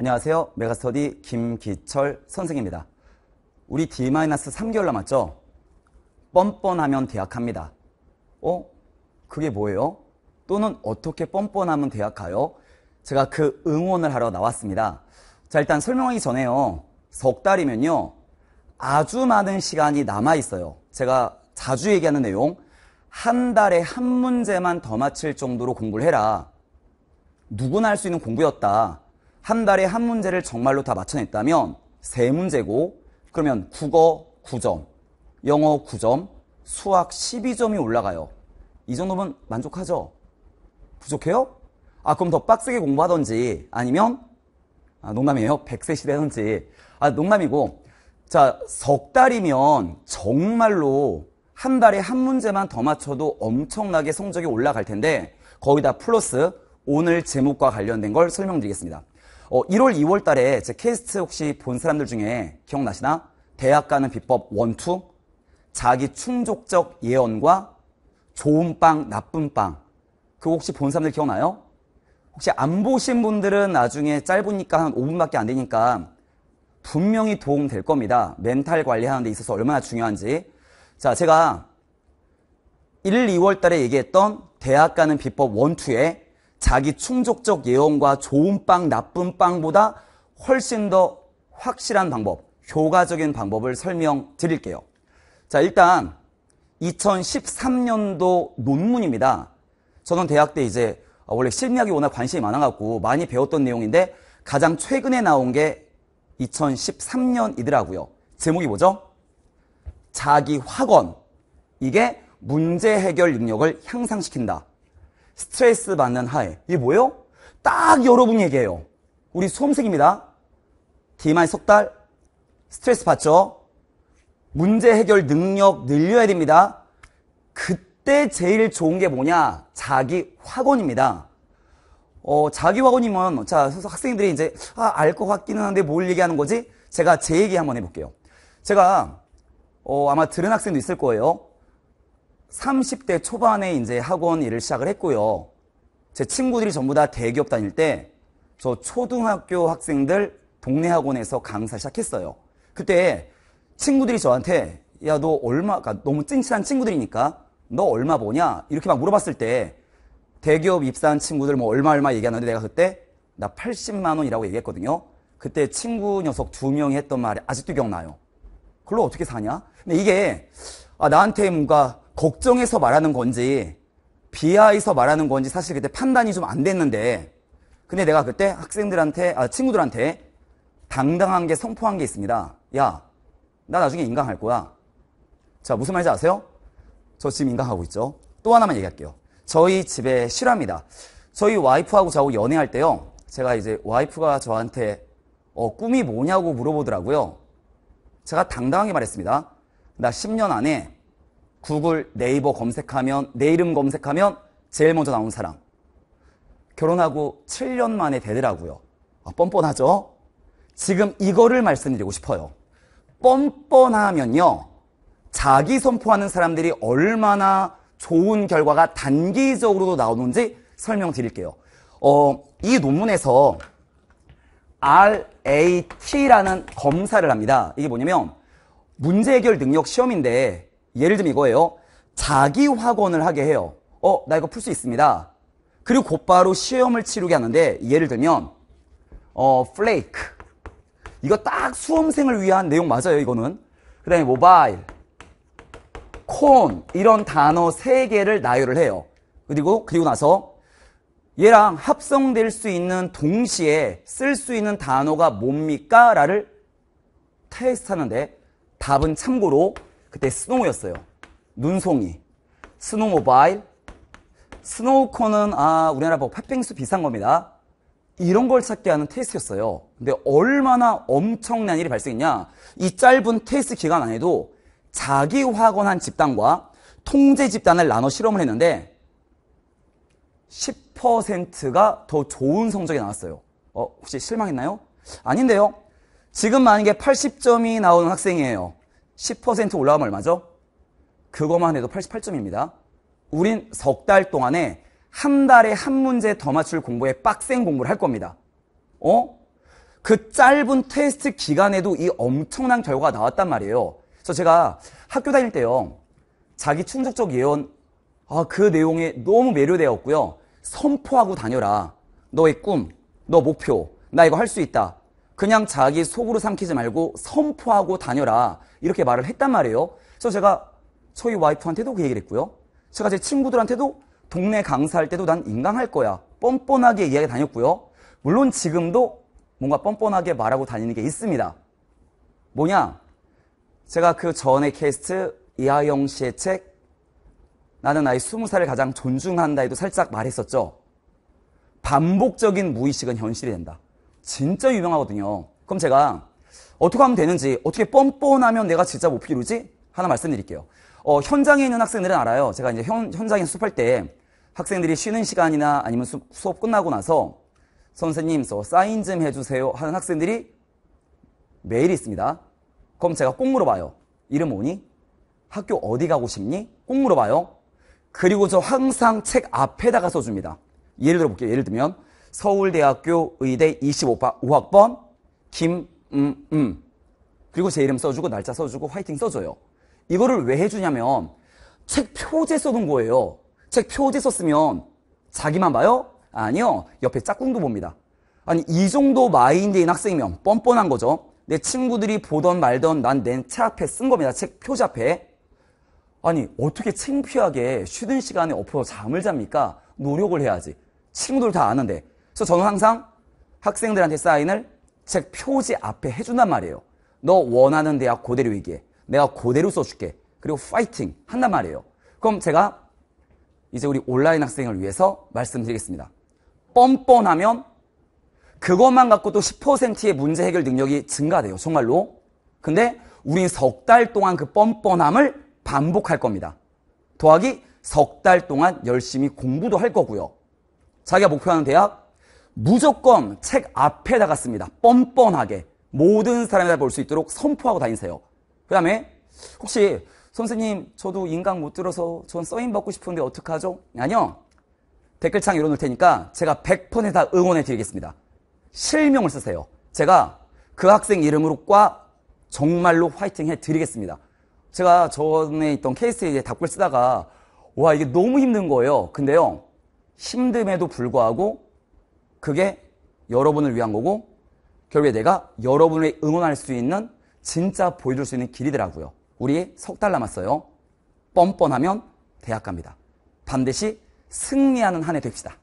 안녕하세요. 메가스터디 김기철 선생입니다. 우리 D-3개월 남았죠? 뻔뻔하면 대학합니다. 어? 그게 뭐예요? 또는 어떻게 뻔뻔하면 대학 가요? 제가 그 응원을 하러 나왔습니다. 자, 일단 설명하기 전에요. 석 달이면요. 아주 많은 시간이 남아 있어요. 제가 자주 얘기하는 내용. 한 달에 한 문제만 더 맞힐 정도로 공부를 해라. 누구나 할 수 있는 공부였다. 한 달에 한 문제를 정말로 다 맞춰냈다면 세 문제고 그러면 국어 9점, 영어 9점, 수학 12점이 올라가요. 이 정도면 만족하죠? 부족해요? 아, 그럼 더 빡세게 공부하던지 아니면 아, 농담이에요. 100세 시대던지. 아, 농담이고. 자, 석 달이면 정말로 한 달에 한 문제만 더 맞춰도 엄청나게 성적이 올라갈 텐데 거기다 플러스 오늘 제목과 관련된 걸 설명드리겠습니다. 어, 1월, 2월 달에 제 캐스트 혹시 본 사람들 중에 기억나시나? 대학 가는 비법 1, 2. 자기 충족적 예언과 좋은 빵, 나쁜 빵. 그거 혹시 본 사람들 기억나요? 혹시 안 보신 분들은 나중에 짧으니까 한 5분밖에 안 되니까 분명히 도움 될 겁니다. 멘탈 관리하는 데 있어서 얼마나 중요한지. 자, 제가 1, 2월 달에 얘기했던 대학 가는 비법 1, 2에 자기 충족적 예언과 좋은 빵, 나쁜 빵보다 훨씬 더 확실한 방법, 효과적인 방법을 설명드릴게요. 자, 일단 2013년도 논문입니다. 저는 대학 때 이제 어, 원래 심리학이 워낙 관심이 많아갖고 많이 배웠던 내용인데 가장 최근에 나온 게 2013년이더라고요. 제목이 뭐죠? 자기 확언. 이게 문제 해결 능력을 향상시킨다. 스트레스 받는 하에 이게 뭐예요? 딱 여러분 얘기예요. 우리 수험생입니다. DMI 석달 스트레스 받죠? 문제 해결 능력 늘려야 됩니다. 그때 제일 좋은 게 뭐냐? 자기 확언입니다. 어, 자기 확언이면 자, 학생들이 이제 아, 알 것 같기는 한데 뭘 얘기하는 거지? 제가 제 얘기 한번 해볼게요. 제가 어, 아마 들은 학생도 있을 거예요. 30대 초반에 이제 학원 일을 시작을 했고요. 제 친구들이 전부 다 대기업 다닐 때 저 초등학교 학생들 동네 학원에서 강사 시작했어요. 그때 친구들이 저한테 야 너 얼마 그러니까 너무 찐친한 친구들이니까 너 얼마 보냐 이렇게 막 물어봤을 때 대기업 입사한 친구들 뭐 얼마 얼마 얘기하는데 내가 그때 나 80만 원이라고 얘기했거든요. 그때 친구 녀석 두 명이 했던 말이 아직도 기억나요. 그걸로 어떻게 사냐? 근데 이게 아, 나한테 뭔가 걱정해서 말하는 건지 비하해서 말하는 건지 사실 그때 판단이 좀 안 됐는데 근데 내가 그때 학생들한테 아, 친구들한테 당당한 게성포한게 있습니다. 야, 나 나중에 인강할 거야. 자, 무슨 말인지 아세요? 저 지금 인강하고 있죠. 또 하나만 얘기할게요. 저희 집에 실화입니다. 저희 와이프하고 저하고 연애할 때요. 제가 이제 와이프가 저한테 어, 꿈이 뭐냐고 물어보더라고요. 제가 당당하게 말했습니다. 나 10년 안에 구글, 네이버 검색하면 내 이름 검색하면 제일 먼저 나온 사람. 결혼하고 7년 만에 되더라고요. 아, 뻔뻔하죠? 지금 이거를 말씀드리고 싶어요. 뻔뻔하면요. 자기 선포하는 사람들이 얼마나 좋은 결과가 단기적으로도 나오는지 설명드릴게요. 어, 이 논문에서 RAT라는 검사를 합니다. 이게 뭐냐면 문제 해결 능력 시험인데 예를 들면 이거예요. 자기 확언을 하게 해요. 어, 나 이거 풀 수 있습니다. 그리고 곧바로 시험을 치르게 하는데 예를 들면 어, 플레이크. 이거 딱 수험생을 위한 내용 맞아요, 이거는. 그다음에 모바일, 콘 이런 단어 세 개를 나열을 해요. 그리고 그리고 나서 얘랑 합성될 수 있는 동시에 쓸 수 있는 단어가 뭡니까? 라를 테스트하는데 답은 참고로 그때 스노우였어요. 눈송이. 스노우 모바일. 스노우콘은 아 우리나라 뭐 팥빙수 비싼 겁니다. 이런 걸 찾게 하는 테스트였어요. 근데 얼마나 엄청난 일이 발생했냐. 이 짧은 테스트 기간 안에도 자기 화언한 집단과 통제 집단을 나눠 실험을 했는데 10%가 더 좋은 성적이 나왔어요. 어, 혹시 실망했나요? 아닌데요. 지금 만약에 80점이 나오는 학생이에요. 10% 올라가면 얼마죠? 그거만 해도 88점입니다. 우린 석 달 동안에 한 달에 한 문제 더 맞출 공부에 빡센 공부를 할 겁니다. 어? 그 짧은 테스트 기간에도 이 엄청난 결과가 나왔단 말이에요. 그래서 제가 학교 다닐 때요. 자기 충족적 예언 아, 그 내용에 너무 매료되었고요. 선포하고 다녀라. 너의 꿈, 너 목표, 나 이거 할 수 있다. 그냥 자기 속으로 삼키지 말고 선포하고 다녀라. 이렇게 말을 했단 말이에요. 그래서 제가 저희 와이프한테도 그 얘기를 했고요. 제가 제 친구들한테도 동네 강사할 때도 난 인강할 거야. 뻔뻔하게 이야기 다녔고요. 물론 지금도 뭔가 뻔뻔하게 말하고 다니는 게 있습니다. 뭐냐? 제가 그 전에 캐스트 이하영 씨의 책 나는 나의 스무 살을 가장 존중한다에도 살짝 말했었죠. 반복적인 무의식은 현실이 된다. 진짜 유명하거든요. 그럼 제가 어떻게 하면 되는지, 어떻게 뻔뻔하면 내가 진짜 못 피우지? 하나 말씀드릴게요. 어, 현장에 있는 학생들은 알아요. 제가 이제 현, 현장에 수업할 때 학생들이 쉬는 시간이나 아니면 수, 수업 끝나고 나서 선생님, 저 사인 좀 해주세요 하는 학생들이 매일 있습니다. 그럼 제가 꼭 물어봐요. 이름 뭐니? 학교 어디 가고 싶니? 꼭 물어봐요. 그리고 저 항상 책 앞에다가 써줍니다. 예를 들어볼게요. 예를 들면 서울대학교 의대 25학번 김음음 그리고 제 이름 써주고 날짜 써주고 화이팅 써줘요. 이거를 왜 해주냐면 책 표제 써놓은 거예요. 책 표제 썼으면 자기만 봐요? 아니요. 옆에 짝꿍도 봅니다. 아니 이 정도 마인드인 학생이면 뻔뻔한 거죠. 내 친구들이 보던 말던 난 내 책 앞에 쓴 겁니다. 책 표제 앞에. 아니 어떻게 창피하게 쉬는 시간에 엎어서 잠을 잡니까? 노력을 해야지. 친구들 다 아는데 그래서 저는 항상 학생들한테 사인을 책 표지 앞에 해준단 말이에요. 너 원하는 대학 고대로 얘기해. 내가 고대로 써줄게. 그리고 파이팅 한단 말이에요. 그럼 제가 이제 우리 온라인 학생을 위해서 말씀드리겠습니다. 뻔뻔하면 그것만 갖고도 10%의 문제 해결 능력이 증가돼요. 정말로. 근데 우린 석 달 동안 그 뻔뻔함을 반복할 겁니다. 더하기 석 달 동안 열심히 공부도 할 거고요. 자기가 목표하는 대학 무조건 책앞에다갔습니다 뻔뻔하게 모든 사람이 다 볼 수 있도록 선포하고 다니세요. 그 다음에 혹시 선생님 저도 인강 못 들어서 전 써인 받고 싶은데 어떡하죠? 아니요. 댓글창 열어놓을 테니까 제가 100%다 응원해 드리겠습니다. 실명을 쓰세요. 제가 그 학생 이름으로 과 정말로 화이팅 해 드리겠습니다. 제가 전에 있던 케이스에 답글 쓰다가 와 이게 너무 힘든 거예요. 근데요 힘듦에도 불구하고 그게 여러분을 위한 거고 결국에 내가 여러분을 응원할 수 있는 진짜 보여줄 수 있는 길이더라고요. 우리 석 달 남았어요. 뻔뻔하면 대학 갑니다. 반드시 승리하는 한 해 됩시다.